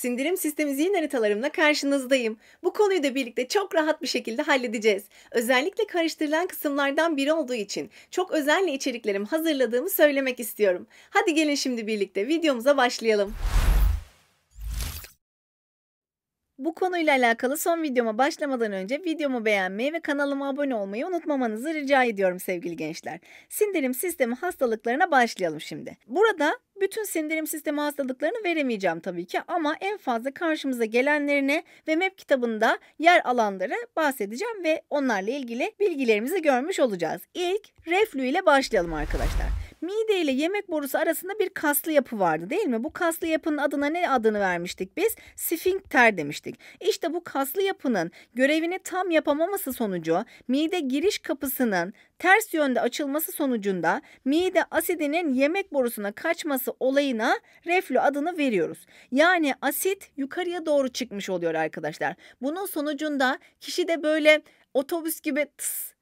Sindirim sistemi zihin haritalarımla karşınızdayım. Bu konuyu da birlikte çok rahat bir şekilde halledeceğiz. Özellikle karıştırılan kısımlardan biri olduğu için çok özenle içeriklerim hazırladığımı söylemek istiyorum. Hadi gelin şimdi birlikte videomuza başlayalım. Bu konuyla alakalı son videoma başlamadan önce videomu beğenmeyi ve kanalıma abone olmayı unutmamanızı rica ediyorum sevgili gençler. Sindirim sistemi hastalıklarına başlayalım şimdi. Burada bütün sindirim sistemi hastalıklarını veremeyeceğim tabii ki ama en fazla karşımıza gelenlerine ve MEP kitabında yer alanları bahsedeceğim ve onlarla ilgili bilgilerimizi görmüş olacağız. İlk reflü ile başlayalım arkadaşlar. Mide ile yemek borusu arasında bir kaslı yapı vardı değil mi? Bu kaslı yapının adına ne adını vermiştik biz? sifinkter demiştik. İşte bu kaslı yapının görevini tam yapamaması sonucu mide giriş kapısının ters yönde açılması sonucunda mide asidinin yemek borusuna kaçması olayına reflü adını veriyoruz. Yani asit yukarıya doğru çıkmış oluyor arkadaşlar. Bunun sonucunda kişi de böyle otobüs gibi tıs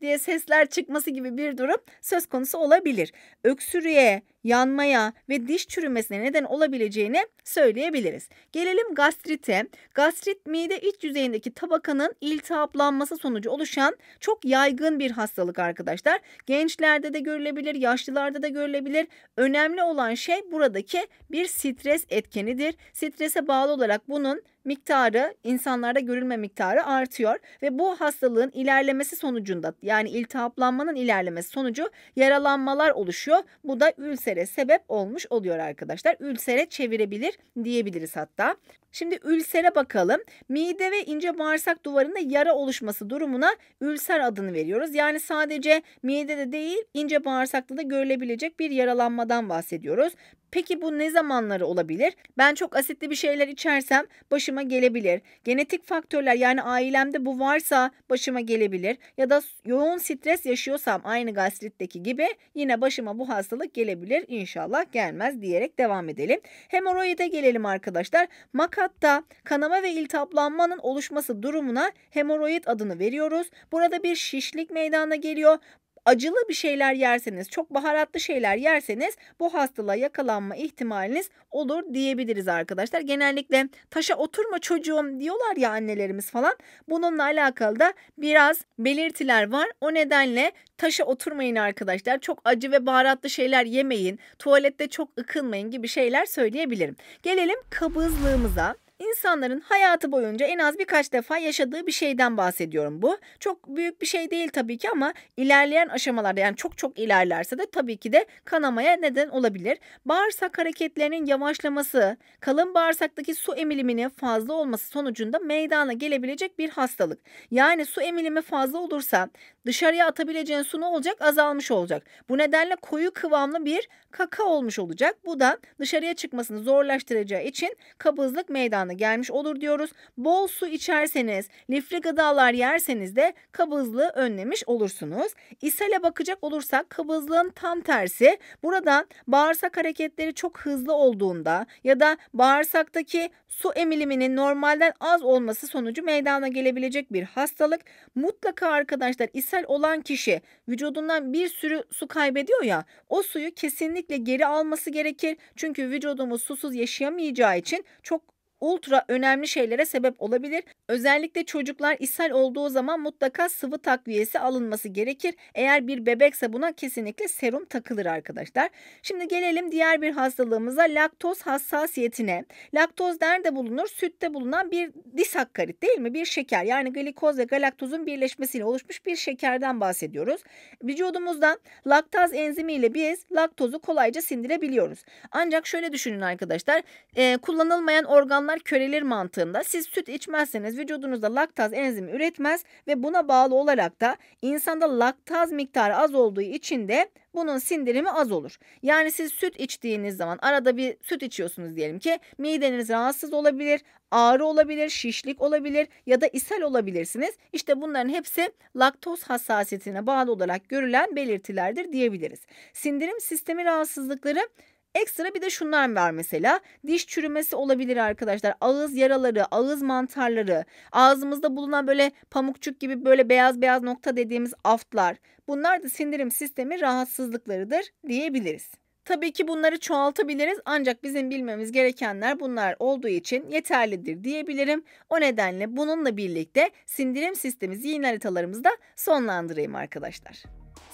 diye sesler çıkması gibi bir durum söz konusu olabilir. Öksürüğe, yanmaya ve diş çürümesine neden olabileceğini söyleyebiliriz. Gelelim gastrite. Gastrit mide iç yüzeyindeki tabakanın iltihaplanması sonucu oluşan çok yaygın bir hastalık arkadaşlar. Gençlerde de görülebilir, yaşlılarda da görülebilir. Önemli olan şey buradaki bir stres etkenidir. Strese bağlı olarak bunun miktarı insanlarda görülme miktarı artıyor ve bu hastalığın ilerlemesi sonucunda yani iltihaplanmanın ilerlemesi sonucu yaralanmalar oluşuyor. Bu da ülsere sebep olmuş oluyor arkadaşlar. Ülsere çevirebilir diyebiliriz hatta. Şimdi ülsere bakalım. Mide ve ince bağırsak duvarında yara oluşması durumuna ülser adını veriyoruz. Yani sadece midede değil ince bağırsakta da görülebilecek bir yaralanmadan bahsediyoruz. Peki bu ne zamanları olabilir? Ben çok asitli bir şeyler içersem başım başıma gelebilir. Genetik faktörler yani ailemde bu varsa başıma gelebilir. Ya da yoğun stres yaşıyorsam aynı gastritteki gibi yine başıma bu hastalık gelebilir. İnşallah gelmez diyerek devam edelim. Hemoroide gelelim arkadaşlar. Makatta kanama ve iltihaplanmanın oluşması durumuna hemoroid adını veriyoruz. Burada bir şişlik meydana geliyor acılı bir şeyler yerseniz, çok baharatlı şeyler yerseniz bu hastalığa yakalanma ihtimaliniz olur diyebiliriz arkadaşlar. Genellikle taşa oturma çocuğum diyorlar ya annelerimiz falan. Bununla alakalı da biraz belirtiler var. O nedenle taşa oturmayın arkadaşlar. Çok acı ve baharatlı şeyler yemeyin. Tuvalette çok ıkınmayın gibi şeyler söyleyebilirim. Gelelim kabızlığımıza. İnsanların hayatı boyunca en az birkaç defa yaşadığı bir şeyden bahsediyorum bu. Çok büyük bir şey değil tabii ki ama ilerleyen aşamalarda yani çok çok ilerlerse de tabii ki de kanamaya neden olabilir. Bağırsak hareketlerinin yavaşlaması, kalın bağırsaktaki su emiliminin fazla olması sonucunda meydana gelebilecek bir hastalık. Yani su emilimi fazla olursa dışarıya atabileceğin su ne olacak? Azalmış olacak. Bu nedenle koyu kıvamlı bir kaka olmuş olacak. Bu da dışarıya çıkmasını zorlaştıracağı için kabızlık meydana meydana gelmiş olur diyoruz. Bol su içerseniz, lifli gıdalar yerseniz de kabızlığı önlemiş olursunuz. İshale bakacak olursak kabızlığın tam tersi. buradan bağırsak hareketleri çok hızlı olduğunda ya da bağırsaktaki su emiliminin normalden az olması sonucu meydana gelebilecek bir hastalık. Mutlaka arkadaşlar ishal olan kişi vücudundan bir sürü su kaybediyor ya o suyu kesinlikle geri alması gerekir. Çünkü vücudumuz susuz yaşayamayacağı için çok ultra önemli şeylere sebep olabilir. Özellikle çocuklar ishal olduğu zaman mutlaka sıvı takviyesi alınması gerekir. Eğer bir bebekse buna kesinlikle serum takılır arkadaşlar. Şimdi gelelim diğer bir hastalığımıza laktoz hassasiyetine. Laktoz nerede bulunur? Sütte bulunan bir disakkarit değil mi? Bir şeker yani glikoz ve galaktozun birleşmesiyle oluşmuş bir şekerden bahsediyoruz. Vücudumuzdan laktaz enzimiyle biz laktozu kolayca sindirebiliyoruz. Ancak şöyle düşünün arkadaşlar e, kullanılmayan organlar bunlar körelir mantığında. Siz süt içmezseniz vücudunuzda laktaz enzimi üretmez ve buna bağlı olarak da insanda laktaz miktarı az olduğu için de bunun sindirimi az olur. Yani siz süt içtiğiniz zaman arada bir süt içiyorsunuz diyelim ki mideniz rahatsız olabilir, ağrı olabilir, şişlik olabilir ya da ishal olabilirsiniz. İşte bunların hepsi laktoz hassasiyetine bağlı olarak görülen belirtilerdir diyebiliriz. Sindirim sistemi rahatsızlıkları Ekstra bir de şunlar var mesela. Diş çürümesi olabilir arkadaşlar. Ağız yaraları, ağız mantarları, ağzımızda bulunan böyle pamukçuk gibi böyle beyaz beyaz nokta dediğimiz aftlar. Bunlar da sindirim sistemi rahatsızlıklarıdır diyebiliriz. Tabii ki bunları çoğaltabiliriz ancak bizim bilmemiz gerekenler bunlar olduğu için yeterlidir diyebilirim. O nedenle bununla birlikte sindirim sistemi zihin haritalarımızı da sonlandırayım arkadaşlar.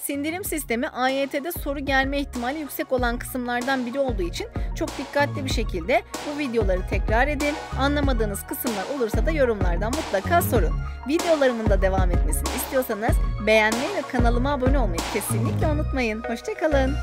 Sindirim sistemi AYT'de soru gelme ihtimali yüksek olan kısımlardan biri olduğu için çok dikkatli bir şekilde bu videoları tekrar edin. Anlamadığınız kısımlar olursa da yorumlardan mutlaka sorun. Videolarımın da devam etmesini istiyorsanız beğenmeyi ve kanalıma abone olmayı kesinlikle unutmayın. Hoşçakalın.